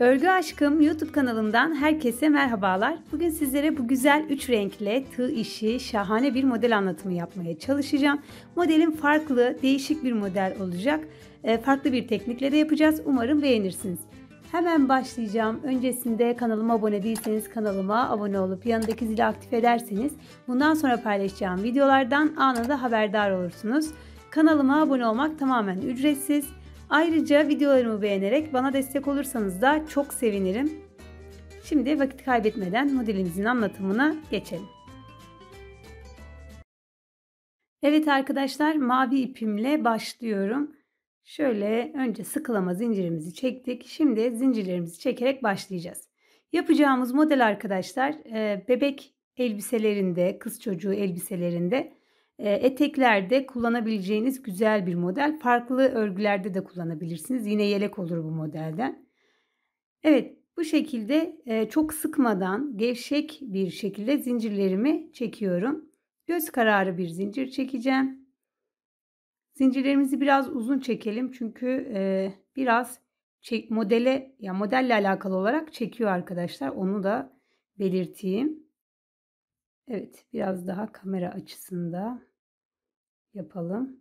Örgü Aşkım YouTube kanalından herkese merhabalar. Bugün sizlere bu güzel üç renkle tığ işi şahane bir model anlatımı yapmaya çalışacağım. Modelin farklı, değişik bir model olacak. E, farklı bir teknikle de yapacağız. Umarım beğenirsiniz. Hemen başlayacağım. Öncesinde kanalıma abone değilseniz kanalıma abone olup yanındaki zili aktif ederseniz bundan sonra paylaşacağım videolardan anında haberdar olursunuz. Kanalıma abone olmak tamamen ücretsiz. Ayrıca videolarımı beğenerek bana destek olursanız da çok sevinirim. Şimdi vakit kaybetmeden modelimizin anlatımına geçelim. Evet arkadaşlar mavi ipimle başlıyorum. Şöyle önce sıkılama zincirimizi çektik. Şimdi zincirlerimizi çekerek başlayacağız. Yapacağımız model arkadaşlar e, bebek elbiselerinde, kız çocuğu elbiselerinde ee, eteklerde kullanabileceğiniz güzel bir model. Farklı örgülerde de kullanabilirsiniz. Yine yelek olur bu modelden. Evet bu şekilde e, çok sıkmadan gevşek bir şekilde zincirlerimi çekiyorum. Göz kararı bir zincir çekeceğim. Zincirlerimizi biraz uzun çekelim çünkü e, biraz modele ya modelle alakalı olarak çekiyor arkadaşlar. Onu da belirteyim. Evet biraz daha kamera açısında yapalım.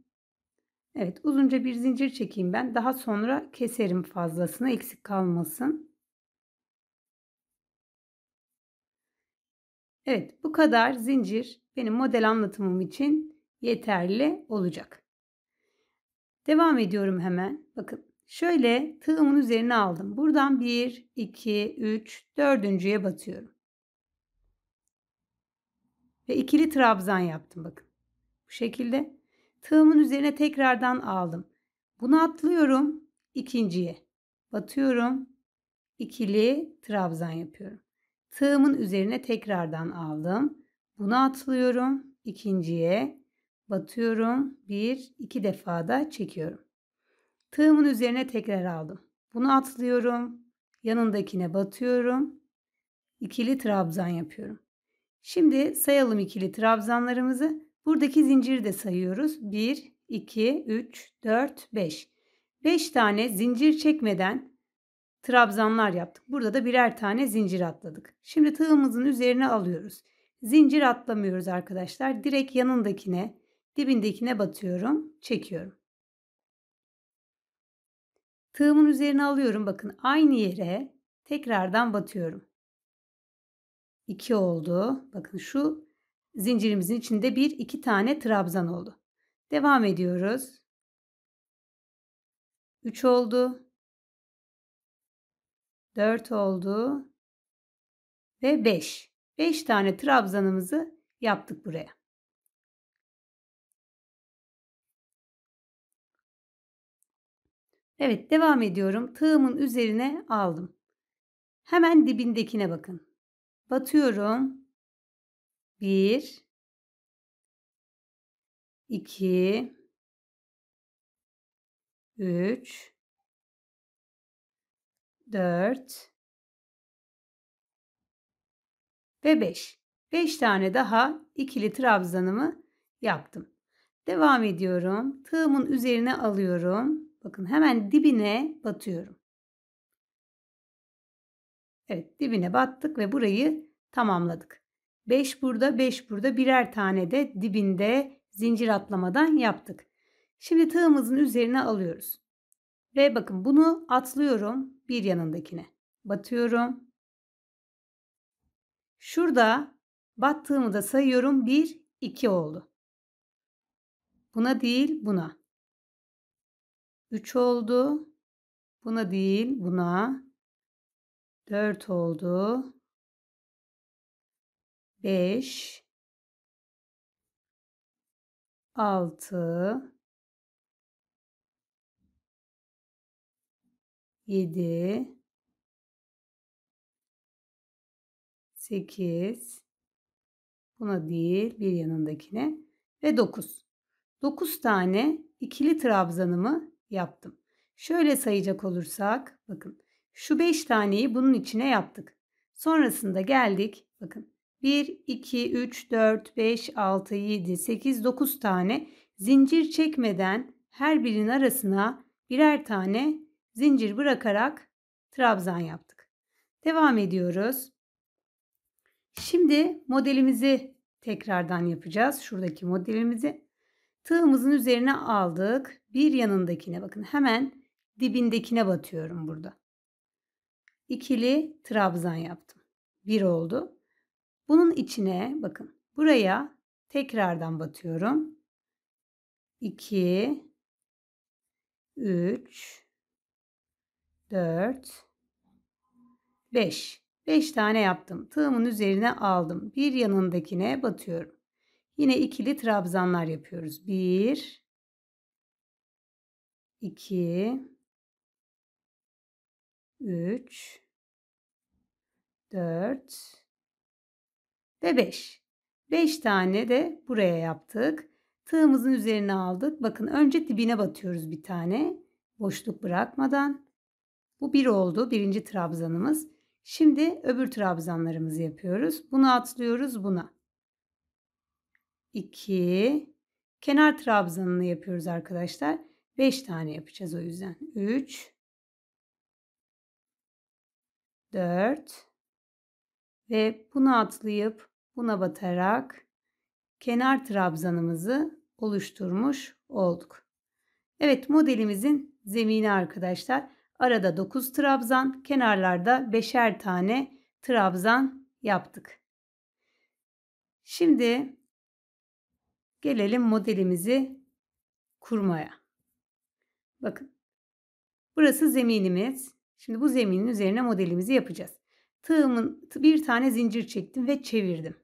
Evet uzunca bir zincir çekeyim ben. Daha sonra keserim fazlasına eksik kalmasın. Evet bu kadar zincir benim model anlatımım için yeterli olacak. Devam ediyorum hemen. Bakın şöyle tığımın üzerine aldım. Buradan 1, 2, 3, 4.ye batıyorum ve ikili trabzan yaptım bakın. Bu şekilde tığımın üzerine tekrardan aldım. Bunu atlıyorum ikinciye. Batıyorum. ikili trabzan yapıyorum. Tığımın üzerine tekrardan aldım. Bunu atlıyorum ikinciye. Batıyorum. Bir, iki defa da çekiyorum. Tığımın üzerine tekrar aldım. Bunu atlıyorum. Yanındakine batıyorum. ikili trabzan yapıyorum. Şimdi sayalım ikili trabzanlarımızı. Buradaki zinciri de sayıyoruz. 1, 2, 3, 4, 5. 5 tane zincir çekmeden trabzanlar yaptık. Burada da birer tane zincir atladık. Şimdi tığımızın üzerine alıyoruz. Zincir atlamıyoruz arkadaşlar. Direkt yanındakine, dibindekine batıyorum, çekiyorum. Tığımın üzerine alıyorum. Bakın aynı yere tekrardan batıyorum. 2 oldu. Bakın şu zincirimizin içinde bir iki tane trabzan oldu. Devam ediyoruz. 3 oldu. 4 oldu. Ve 5. 5 tane trabzanımızı yaptık buraya. Evet devam ediyorum. Tığımın üzerine aldım. Hemen dibindekine bakın batıyorum. 1 2 3 4 ve 5. 5 tane daha ikili trabzanımı yaptım. Devam ediyorum. Tığımın üzerine alıyorum. Bakın hemen dibine batıyorum. Evet dibine battık ve burayı tamamladık. 5 burada 5 burada birer tane de dibinde zincir atlamadan yaptık. Şimdi tığımızın üzerine alıyoruz. Ve bakın bunu atlıyorum bir yanındakine. Batıyorum. Şurada battığımı da sayıyorum 1 2 oldu. Buna değil buna. 3 oldu. Buna değil buna. 4 oldu. 5 6 7 8 buna değil bir yanındakine ve 9. 9 tane ikili trabzanımı yaptım. Şöyle sayacak olursak bakın şu 5 taneyi bunun içine yaptık. Sonrasında geldik. Bakın 1, 2, 3, 4, 5, 6, 7, 8, 9 tane zincir çekmeden her birinin arasına birer tane zincir bırakarak trabzan yaptık. Devam ediyoruz. Şimdi modelimizi tekrardan yapacağız. Şuradaki modelimizi tığımızın üzerine aldık. Bir yanındakine bakın hemen dibindekine batıyorum burada ikili trabzan yaptım. Bir oldu. Bunun içine bakın buraya tekrardan batıyorum. 2 3 4 5 5 tane yaptım. Tığımın üzerine aldım. Bir yanındakine batıyorum. Yine ikili trabzanlar yapıyoruz. 1 2 3 4 ve 5. 5 tane de buraya yaptık. Tığımızın üzerine aldık. Bakın önce dibine batıyoruz bir tane. Boşluk bırakmadan. Bu bir oldu. Birinci trabzanımız. Şimdi öbür trabzanlarımızı yapıyoruz. Bunu atlıyoruz buna. 2 kenar trabzanını yapıyoruz arkadaşlar. 5 tane yapacağız o yüzden. 3 4 ve bunu atlayıp buna batarak kenar trabzanımızı oluşturmuş olduk. Evet modelimizin zemini arkadaşlar. Arada 9 trabzan, kenarlarda 5'er tane trabzan yaptık. Şimdi gelelim modelimizi kurmaya. Bakın. Burası zeminimiz. Şimdi bu zeminin üzerine modelimizi yapacağız. Tığımın bir tane zincir çektim ve çevirdim.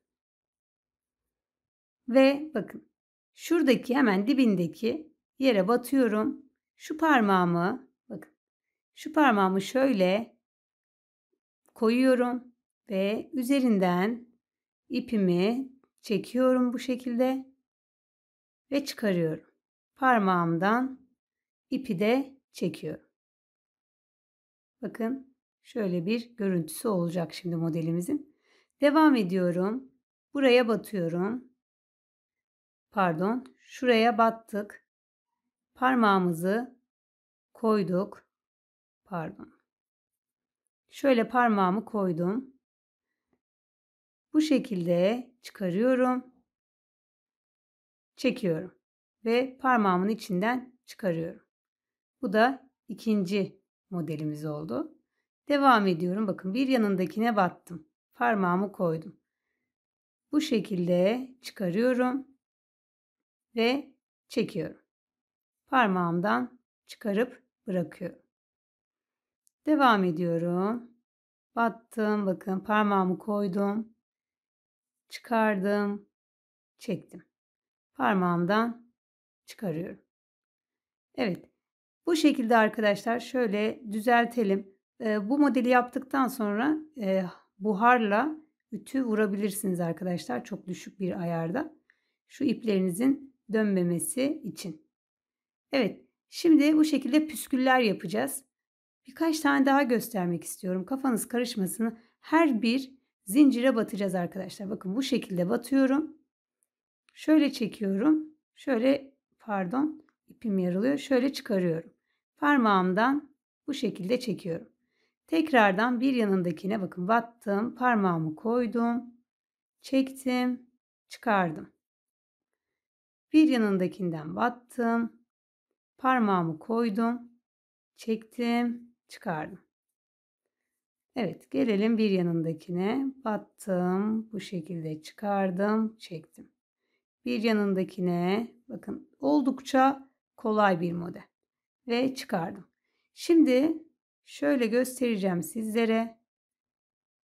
Ve bakın şuradaki hemen dibindeki yere batıyorum. Şu parmağımı bakın şu parmağımı şöyle koyuyorum ve üzerinden ipimi çekiyorum bu şekilde ve çıkarıyorum. Parmağımdan ipi de çekiyorum. Bakın şöyle bir görüntüsü olacak şimdi modelimizin. Devam ediyorum. Buraya batıyorum. Pardon, şuraya battık. Parmağımızı koyduk. Pardon. Şöyle parmağımı koydum. Bu şekilde çıkarıyorum. Çekiyorum ve parmağımın içinden çıkarıyorum. Bu da ikinci modelimiz oldu. Devam ediyorum. Bakın bir yanındakine battım. Parmağımı koydum. Bu şekilde çıkarıyorum ve çekiyorum. Parmağımdan çıkarıp bırakıyorum. Devam ediyorum. Battım. Bakın parmağımı koydum. Çıkardım. Çektim. Parmağımdan çıkarıyorum. Evet. Bu şekilde arkadaşlar şöyle düzeltelim. E, bu modeli yaptıktan sonra e, buharla ütü vurabilirsiniz arkadaşlar. Çok düşük bir ayarda. Şu iplerinizin dönmemesi için. Evet şimdi bu şekilde püsküller yapacağız. Birkaç tane daha göstermek istiyorum. Kafanız karışmasın. Her bir zincire batacağız arkadaşlar. Bakın bu şekilde batıyorum. Şöyle çekiyorum. Şöyle pardon ipim yarılıyor. Şöyle çıkarıyorum. Parmağımdan bu şekilde çekiyorum. Tekrardan bir yanındakine bakın battım, parmağımı koydum, çektim, çıkardım. Bir yanındakinden battım, parmağımı koydum, çektim, çıkardım. Evet, gelelim bir yanındakine. Battım, bu şekilde çıkardım, çektim. Bir yanındakine bakın oldukça kolay bir model ve çıkardım. Şimdi şöyle göstereceğim sizlere.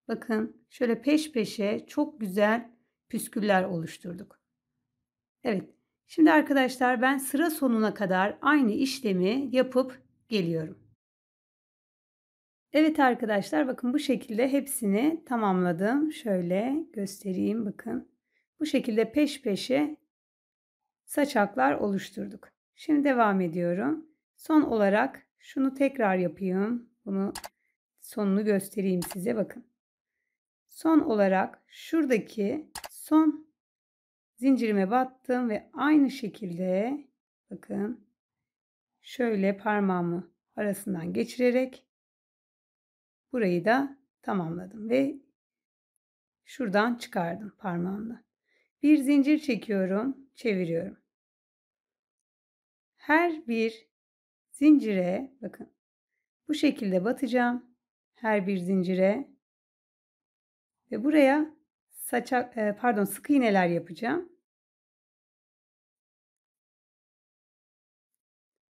Bakın şöyle peş peşe çok güzel püsküller oluşturduk. Evet şimdi arkadaşlar ben sıra sonuna kadar aynı işlemi yapıp geliyorum. Evet arkadaşlar bakın bu şekilde hepsini tamamladım. Şöyle göstereyim bakın. Bu şekilde peş peşe saçaklar oluşturduk. Şimdi devam ediyorum. Son olarak şunu tekrar yapayım. Bunu sonunu göstereyim size bakın. Son olarak şuradaki son zincirime battım ve aynı şekilde bakın şöyle parmağımı arasından geçirerek burayı da tamamladım ve şuradan çıkardım parmağımla. Bir zincir çekiyorum, çeviriyorum. Her bir zincire bakın bu şekilde batacağım. Her bir zincire ve buraya saçak e, pardon sık iğneler yapacağım.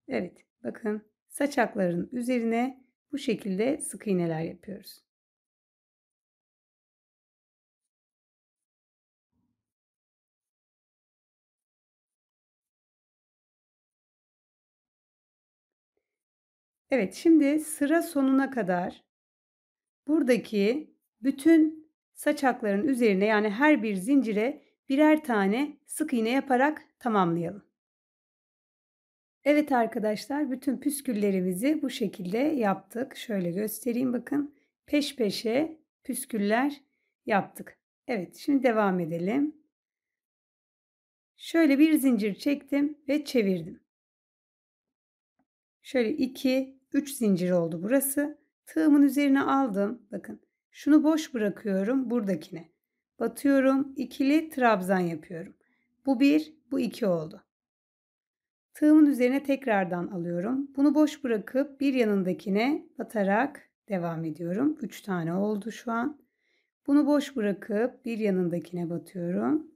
Evet bakın saçakların üzerine bu şekilde sık iğneler yapıyoruz. Evet şimdi sıra sonuna kadar buradaki bütün saçakların üzerine yani her bir zincire birer tane sık iğne yaparak tamamlayalım. Evet arkadaşlar bütün püsküllerimizi bu şekilde yaptık. Şöyle göstereyim bakın. Peş peşe püsküller yaptık. Evet şimdi devam edelim. Şöyle bir zincir çektim ve çevirdim. Şöyle 2 3 zincir oldu burası. Tığımın üzerine aldım. Bakın şunu boş bırakıyorum buradakine. Batıyorum. ikili trabzan yapıyorum. Bu 1, bu 2 oldu. Tığımın üzerine tekrardan alıyorum. Bunu boş bırakıp bir yanındakine batarak devam ediyorum. 3 tane oldu şu an. Bunu boş bırakıp bir yanındakine batıyorum.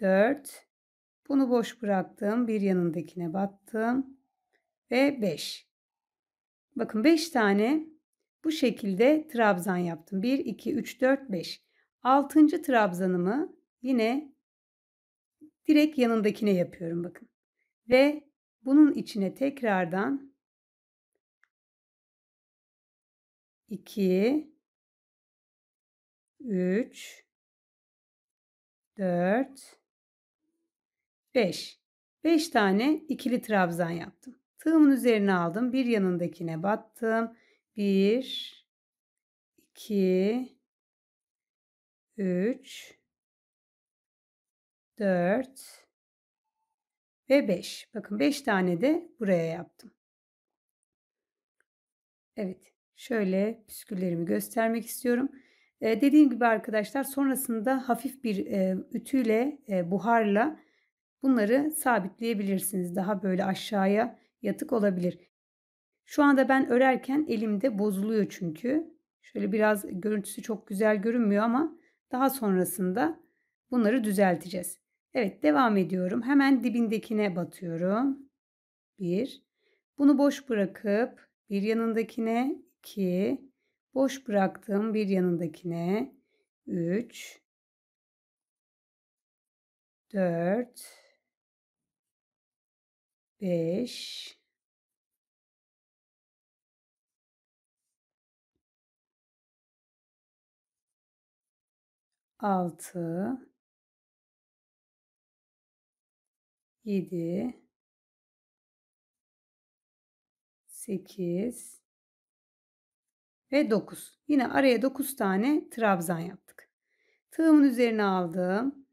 4. Bunu boş bıraktım. Bir yanındakine battım. Ve 5. Bakın 5 tane bu şekilde trabzan yaptım. 1, 2, 3, 4, 5. 6. trabzanımı yine direkt yanındakine yapıyorum bakın. Ve bunun içine tekrardan 2 3 4 5 5 tane ikili trabzan yaptım. Tığımın üzerine aldım. Bir yanındakine battım. 1 2 3 4 ve 5. Bakın 5 tane de buraya yaptım. Evet. Şöyle püsküllerimi göstermek istiyorum. Ee, dediğim gibi arkadaşlar sonrasında hafif bir e, ütüyle, e, buharla bunları sabitleyebilirsiniz. Daha böyle aşağıya yatık olabilir. Şu anda ben örerken elimde bozuluyor çünkü. Şöyle biraz görüntüsü çok güzel görünmüyor ama daha sonrasında bunları düzelteceğiz. Evet devam ediyorum. Hemen dibindekine batıyorum. 1. Bunu boş bırakıp bir yanındakine 2. Boş bıraktığım bir yanındakine 3. 4 5 6 7 8 ve 9. Yine araya 9 tane trabzan yaptık. Tığımın üzerine aldım.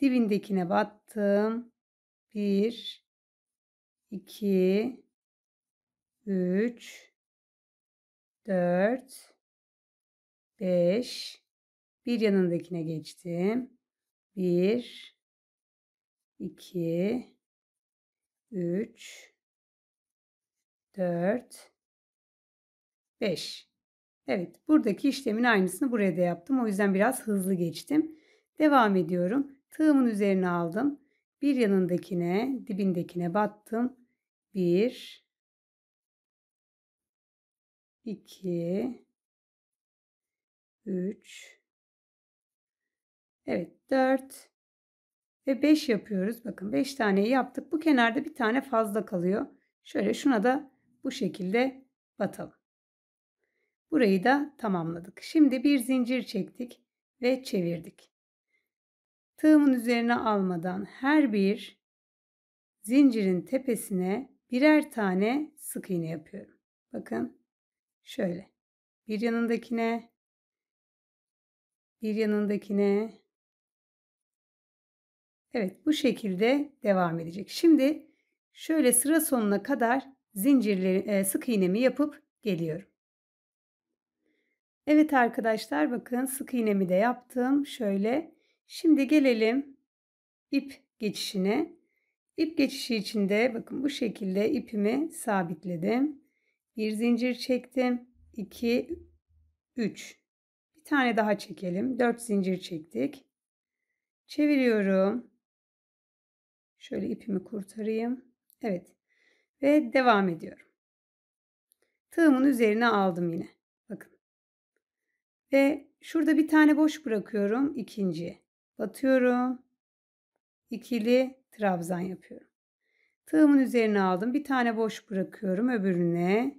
Dibindekine battım. 1 2 3 4 5 bir yanındakine geçtim. Bir, iki, üç, dört, beş. Evet, buradaki işlemin aynısını buraya da yaptım. O yüzden biraz hızlı geçtim. Devam ediyorum. Tığımın üzerine aldım. Bir yanındakine, dibindekine battım. Bir, iki, üç, Evet 4 ve 5 yapıyoruz. Bakın 5 taneyi yaptık. Bu kenarda bir tane fazla kalıyor. Şöyle şuna da bu şekilde batalım. Burayı da tamamladık. Şimdi bir zincir çektik ve çevirdik. Tığımın üzerine almadan her bir zincirin tepesine birer tane sık iğne yapıyorum. Bakın şöyle. Bir yanındakine, bir yanındakine, Evet bu şekilde devam edecek. Şimdi şöyle sıra sonuna kadar zincirleri e, sık iğnemi yapıp geliyorum. Evet arkadaşlar bakın sık iğnemi de yaptım. Şöyle şimdi gelelim ip geçişine. İp geçişi içinde bakın bu şekilde ipimi sabitledim. Bir zincir çektim. 2 3 bir tane daha çekelim. 4 zincir çektik. Çeviriyorum. Şöyle ipimi kurtarayım. Evet. Ve devam ediyorum. Tığımın üzerine aldım yine. Bakın. Ve şurada bir tane boş bırakıyorum ikinciye. Batıyorum. İkili trabzan yapıyorum. Tığımın üzerine aldım. Bir tane boş bırakıyorum öbürüne.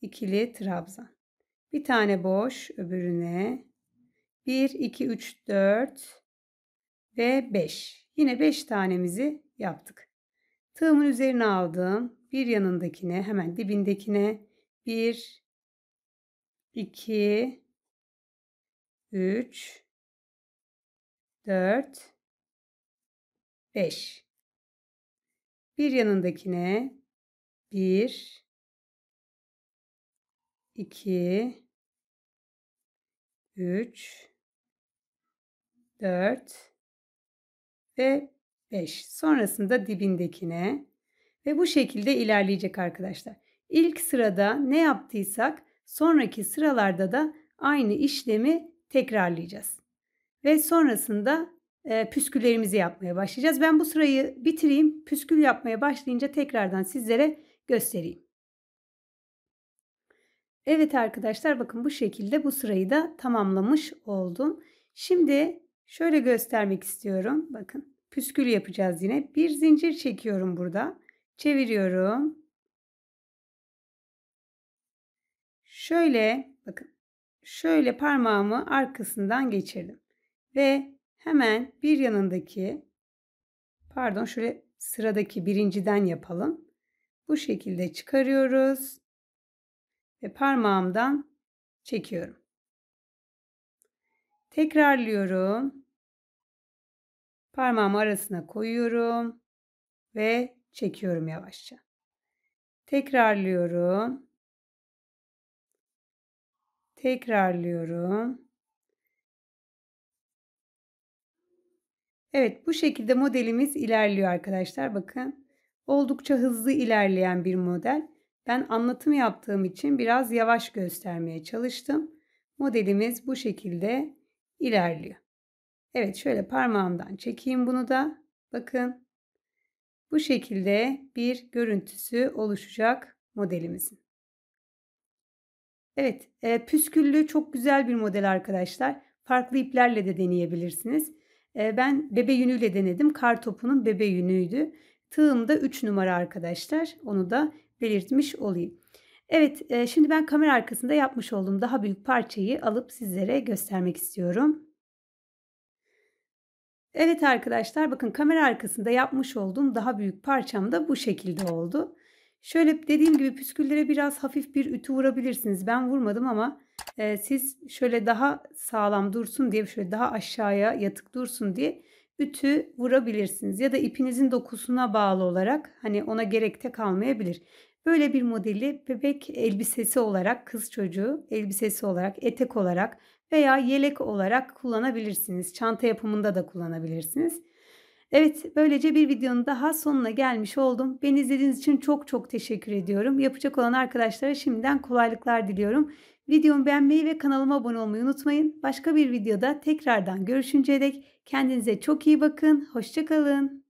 İkili trabzan. Bir tane boş öbürüne. 1 2 3 4 ve 5. Yine 5 tanemizi yaptık. Tığımın üzerine aldım. Bir yanındakine, hemen dibindekine 1 2 3 4 5 Bir yanındakine 1 2 3 4 ve 5. Sonrasında dibindekine ve bu şekilde ilerleyecek arkadaşlar. İlk sırada ne yaptıysak sonraki sıralarda da aynı işlemi tekrarlayacağız. Ve sonrasında e, püsküllerimizi yapmaya başlayacağız. Ben bu sırayı bitireyim. Püskül yapmaya başlayınca tekrardan sizlere göstereyim. Evet arkadaşlar bakın bu şekilde bu sırayı da tamamlamış oldum. Şimdi Şöyle göstermek istiyorum. Bakın püskül yapacağız yine. Bir zincir çekiyorum burada. Çeviriyorum. Şöyle bakın. Şöyle parmağımı arkasından geçirdim. Ve hemen bir yanındaki pardon şöyle sıradaki birinciden yapalım. Bu şekilde çıkarıyoruz ve parmağımdan çekiyorum. Tekrarlıyorum. Parmağımı arasına koyuyorum ve çekiyorum yavaşça. Tekrarlıyorum. Tekrarlıyorum. Evet bu şekilde modelimiz ilerliyor arkadaşlar. Bakın oldukça hızlı ilerleyen bir model. Ben anlatım yaptığım için biraz yavaş göstermeye çalıştım. Modelimiz bu şekilde ilerliyor. Evet şöyle parmağımdan çekeyim bunu da. Bakın bu şekilde bir görüntüsü oluşacak modelimizin. Evet e, püsküllü çok güzel bir model arkadaşlar. Farklı iplerle de deneyebilirsiniz. E, ben bebe yünüyle denedim. Kar topunun bebe yünüydü. Tığım da 3 numara arkadaşlar. Onu da belirtmiş olayım. Evet, e, şimdi ben kamera arkasında yapmış olduğum daha büyük parçayı alıp sizlere göstermek istiyorum. Evet arkadaşlar bakın kamera arkasında yapmış olduğum daha büyük parçam da bu şekilde oldu. Şöyle dediğim gibi püsküllere biraz hafif bir ütü vurabilirsiniz. Ben vurmadım ama e, siz şöyle daha sağlam dursun diye şöyle daha aşağıya yatık dursun diye ütü vurabilirsiniz. Ya da ipinizin dokusuna bağlı olarak hani ona gerekte kalmayabilir. Böyle bir modeli bebek elbisesi olarak, kız çocuğu elbisesi olarak, etek olarak veya yelek olarak kullanabilirsiniz. Çanta yapımında da kullanabilirsiniz. Evet, böylece bir videonun daha sonuna gelmiş oldum. Beni izlediğiniz için çok çok teşekkür ediyorum. Yapacak olan arkadaşlara şimdiden kolaylıklar diliyorum. Videomu beğenmeyi ve kanalıma abone olmayı unutmayın. Başka bir videoda tekrardan görüşünceye dek kendinize çok iyi bakın. Hoşçakalın.